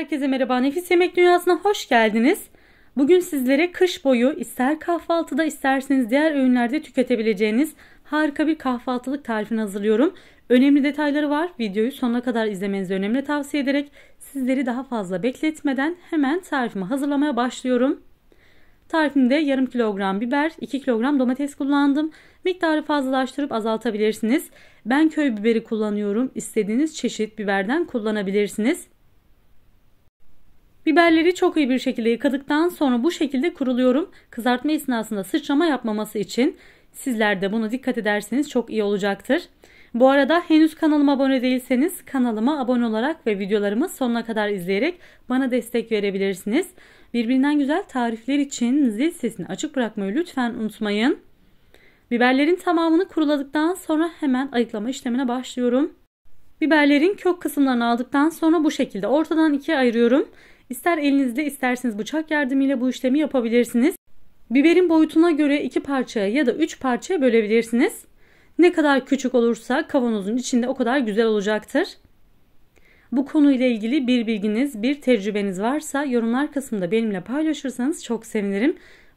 Herkese merhaba. Nefis Yemek Dünyası'na hoş geldiniz. Bugün sizlere kış boyu ister kahvaltıda isterseniz diğer öğünlerde tüketebileceğiniz harika bir kahvaltılık tarifini hazırlıyorum. Önemli detayları var. Videoyu sonuna kadar izlemenizi önemli tavsiye ederek sizleri daha fazla bekletmeden hemen tarifimi hazırlamaya başlıyorum. Tarifimde yarım kilogram biber, 2 kilogram domates kullandım. Miktarı fazlalaştırıp azaltabilirsiniz. Ben köy biberi kullanıyorum. İstediğiniz çeşit biberden kullanabilirsiniz. Biberleri çok iyi bir şekilde yıkadıktan sonra bu şekilde kuruluyorum. Kızartma esnasında sıçrama yapmaması için sizler de bunu dikkat ederseniz çok iyi olacaktır. Bu arada henüz kanalıma abone değilseniz kanalıma abone olarak ve videolarımı sonuna kadar izleyerek bana destek verebilirsiniz. Birbirinden güzel tarifler için zil sesini açık bırakmayı lütfen unutmayın. Biberlerin tamamını kuruladıktan sonra hemen ayıklama işlemine başlıyorum. Biberlerin kök kısımlarını aldıktan sonra bu şekilde ortadan ikiye ayırıyorum. İster elinizle isterseniz bıçak yardımıyla bu işlemi yapabilirsiniz. Biberin boyutuna göre 2 parçaya ya da 3 parçaya bölebilirsiniz. Ne kadar küçük olursa kavanozun içinde o kadar güzel olacaktır. Bu konuyla ilgili bir bilginiz, bir tecrübeniz varsa yorumlar kısmında benimle paylaşırsanız çok sevinirim.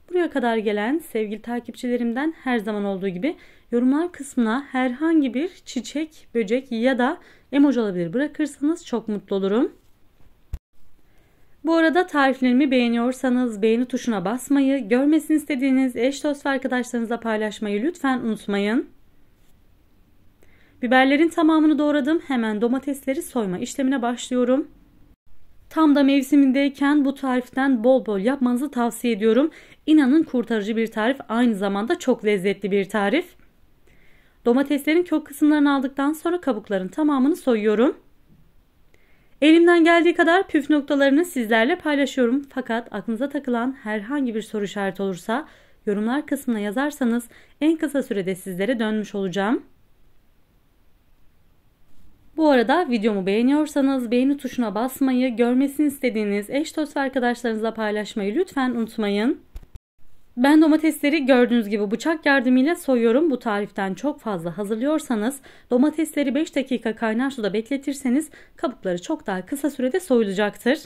Buraya kadar gelen sevgili takipçilerimden her zaman olduğu gibi yorumlar kısmına herhangi bir çiçek, böcek ya da emoji olabilir bırakırsanız çok mutlu olurum. Bu arada tariflerimi beğeniyorsanız beğeni tuşuna basmayı, görmesini istediğiniz eş dost ve arkadaşlarınızla paylaşmayı lütfen unutmayın. Biberlerin tamamını doğradım. Hemen domatesleri soyma işlemine başlıyorum. Tam da mevsimindeyken bu tariften bol bol yapmanızı tavsiye ediyorum. İnanın kurtarıcı bir tarif, aynı zamanda çok lezzetli bir tarif. Domateslerin kök kısımlarını aldıktan sonra kabukların tamamını soyuyorum. Elimden geldiği kadar püf noktalarını sizlerle paylaşıyorum. Fakat aklınıza takılan herhangi bir soru işareti olursa yorumlar kısmına yazarsanız en kısa sürede sizlere dönmüş olacağım. Bu arada videomu beğeniyorsanız beğeni tuşuna basmayı, görmesini istediğiniz eş dost arkadaşlarınızla paylaşmayı lütfen unutmayın. Ben domatesleri gördüğünüz gibi bıçak yardımıyla soyuyorum. Bu tariften çok fazla hazırlıyorsanız domatesleri 5 dakika kaynar suda bekletirseniz kabukları çok daha kısa sürede soyulacaktır.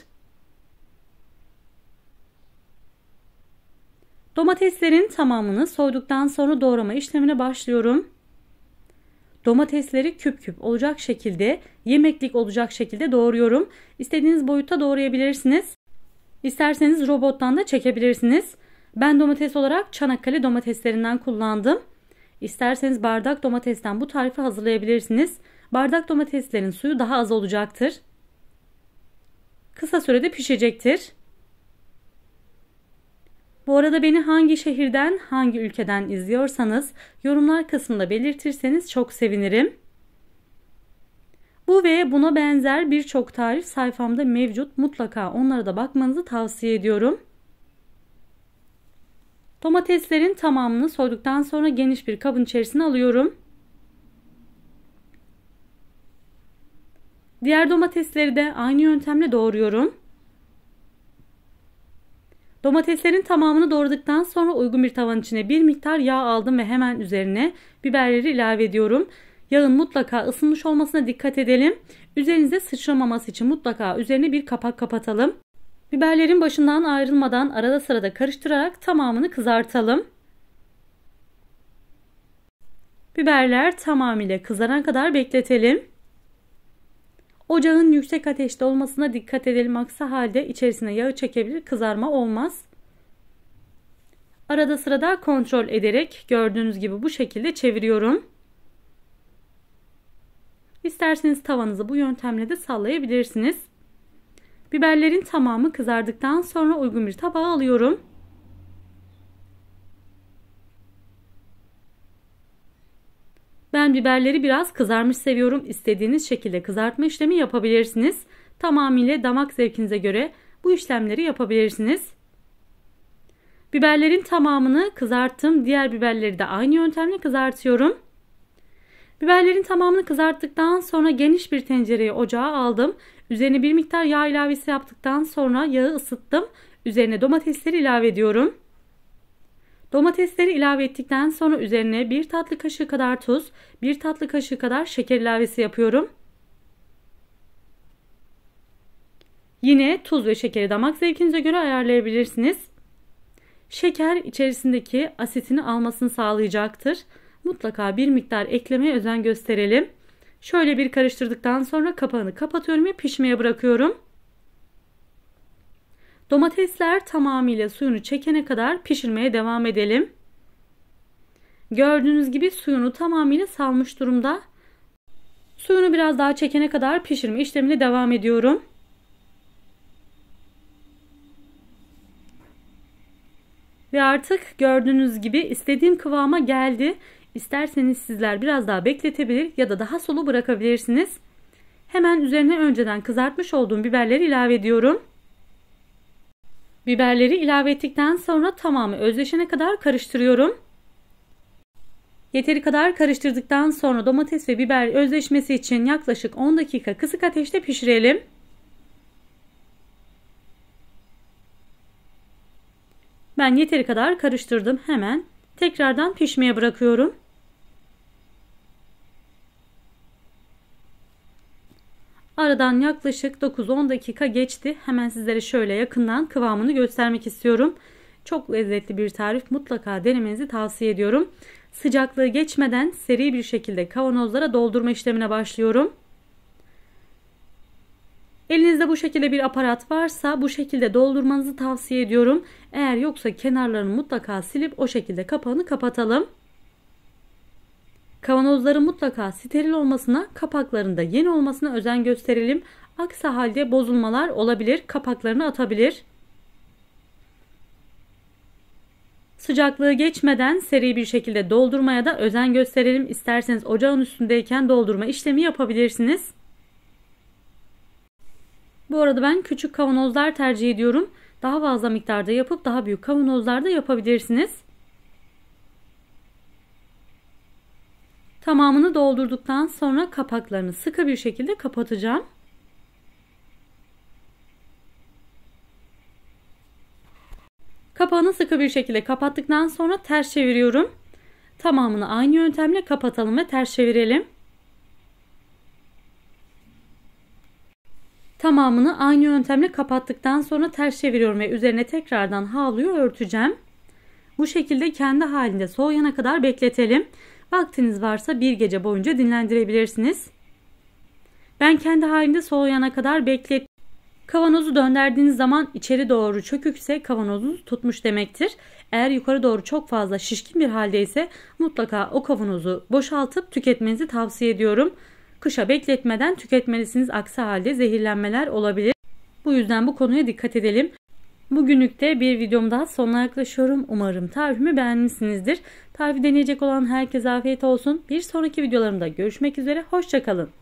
Domateslerin tamamını soyduktan sonra doğrama işlemine başlıyorum. Domatesleri küp küp olacak şekilde, yemeklik olacak şekilde doğruyorum. İstediğiniz boyutta doğrayabilirsiniz. İsterseniz robottan da çekebilirsiniz. Ben domates olarak Çanakkale domateslerinden kullandım. İsterseniz bardak domatesten bu tarifi hazırlayabilirsiniz. Bardak domateslerin suyu daha az olacaktır. Kısa sürede pişecektir. Bu arada beni hangi şehirden, hangi ülkeden izliyorsanız yorumlar kısmında belirtirseniz çok sevinirim. Bu ve buna benzer birçok tarif sayfamda mevcut. Mutlaka onlara da bakmanızı tavsiye ediyorum. Domateslerin tamamını soyduktan sonra geniş bir kabın içerisine alıyorum. Diğer domatesleri de aynı yöntemle doğruyorum. Domateslerin tamamını doğradıktan sonra uygun bir tavan içine bir miktar yağ aldım ve hemen üzerine biberleri ilave ediyorum. Yağın mutlaka ısınmış olmasına dikkat edelim. Üzerinize sıçramaması için mutlaka üzerine bir kapak kapatalım. Biberlerin başından ayrılmadan arada sırada karıştırarak tamamını kızartalım. Biberler tamamıyla kızarana kadar bekletelim. Ocağın yüksek ateşte olmasına dikkat edelim. Aksi halde içerisine yağı çekebilir, kızarma olmaz. Arada sırada kontrol ederek gördüğünüz gibi bu şekilde çeviriyorum. İsterseniz tavanızı bu yöntemle de sallayabilirsiniz. Biberlerin tamamı kızardıktan sonra uygun bir tabağa alıyorum. Ben biberleri biraz kızarmış seviyorum. İstediğiniz şekilde kızartma işlemi yapabilirsiniz. Tamamıyla damak zevkinize göre bu işlemleri yapabilirsiniz. Biberlerin tamamını kızarttım. Diğer biberleri de aynı yöntemle kızartıyorum. Biberlerin tamamını kızarttıktan sonra geniş bir tencereyi ocağa aldım. Üzerine bir miktar yağ ilavesi yaptıktan sonra yağı ısıttım. Üzerine domatesleri ilave ediyorum. Domatesleri ilave ettikten sonra üzerine bir tatlı kaşığı kadar tuz, bir tatlı kaşığı kadar şeker ilavesi yapıyorum. Yine tuz ve şekeri damak zevkinize göre ayarlayabilirsiniz. Şeker içerisindeki asitini almasını sağlayacaktır mutlaka bir miktar eklemeye özen gösterelim. Şöyle bir karıştırdıktan sonra kapağını kapatıyorum ve pişmeye bırakıyorum. Domatesler tamamıyla suyunu çekene kadar pişirmeye devam edelim. Gördüğünüz gibi suyunu tamamıyla salmış durumda. Suyunu biraz daha çekene kadar pişirme işlemine devam ediyorum. Ve artık gördüğünüz gibi istediğim kıvama geldi. İsterseniz sizler biraz daha bekletebilir ya da daha solu bırakabilirsiniz. Hemen üzerine önceden kızartmış olduğum biberleri ilave ediyorum. Biberleri ilave ettikten sonra tamamı özleşene kadar karıştırıyorum. Yeteri kadar karıştırdıktan sonra domates ve biber özleşmesi için yaklaşık 10 dakika kısık ateşte pişirelim. Ben yeteri kadar karıştırdım. Hemen Tekrardan pişmeye bırakıyorum. Aradan yaklaşık 9-10 dakika geçti. Hemen sizlere şöyle yakından kıvamını göstermek istiyorum. Çok lezzetli bir tarif. Mutlaka denemenizi tavsiye ediyorum. Sıcaklığı geçmeden seri bir şekilde kavanozlara doldurma işlemine başlıyorum. Elinizde bu şekilde bir aparat varsa bu şekilde doldurmanızı tavsiye ediyorum. Eğer yoksa kenarlarını mutlaka silip o şekilde kapağını kapatalım. Kavanozların mutlaka steril olmasına, kapaklarında yeni olmasına özen gösterelim. Aksi halde bozulmalar olabilir, kapaklarını atabilir. Sıcaklığı geçmeden seri bir şekilde doldurmaya da özen gösterelim. İsterseniz ocağın üstündeyken doldurma işlemi yapabilirsiniz. Bu arada ben küçük kavanozlar tercih ediyorum. Daha fazla miktarda yapıp daha büyük kavanozlarda yapabilirsiniz. Tamamını doldurduktan sonra kapaklarını sıkı bir şekilde kapatacağım. Kapağını sıkı bir şekilde kapattıktan sonra ters çeviriyorum. Tamamını aynı yöntemle kapatalım ve ters çevirelim. Tamamını aynı yöntemle kapattıktan sonra ters çeviriyorum ve üzerine tekrardan havluyu örteceğim. Bu şekilde kendi halinde soğuyana kadar bekletelim. Vaktiniz varsa bir gece boyunca dinlendirebilirsiniz. Ben kendi halinde soğuyana kadar beklet. Kavanozu döndürdüğünüz zaman içeri doğru çökükse kavanozunuz tutmuş demektir. Eğer yukarı doğru çok fazla şişkin bir haldeyse mutlaka o kavanozu boşaltıp tüketmenizi tavsiye ediyorum. Kışa bekletmeden tüketmelisiniz aksi halde zehirlenmeler olabilir. Bu yüzden bu konuya dikkat edelim. Bugünlük de bir videom daha sonuna yaklaşıyorum. Umarım tarifimi beğenmişsinizdir. Tarifi deneyecek olan herkese afiyet olsun. Bir sonraki videolarımda görüşmek üzere. Hoşçakalın.